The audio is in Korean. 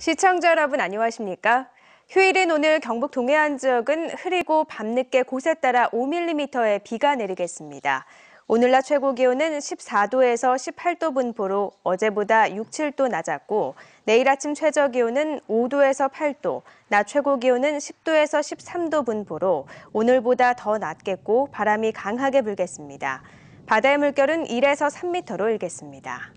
시청자 여러분 안녕하십니까? 휴일인 오늘 경북 동해안 지역은 흐리고 밤늦게 곳에 따라 5mm의 비가 내리겠습니다. 오늘 낮 최고 기온은 14도에서 18도 분포로 어제보다 6, 7도 낮았고 내일 아침 최저 기온은 5도에서 8도, 낮 최고 기온은 10도에서 13도 분포로 오늘보다 더 낮겠고 바람이 강하게 불겠습니다. 바다의 물결은 1에서 3m로 일겠습니다.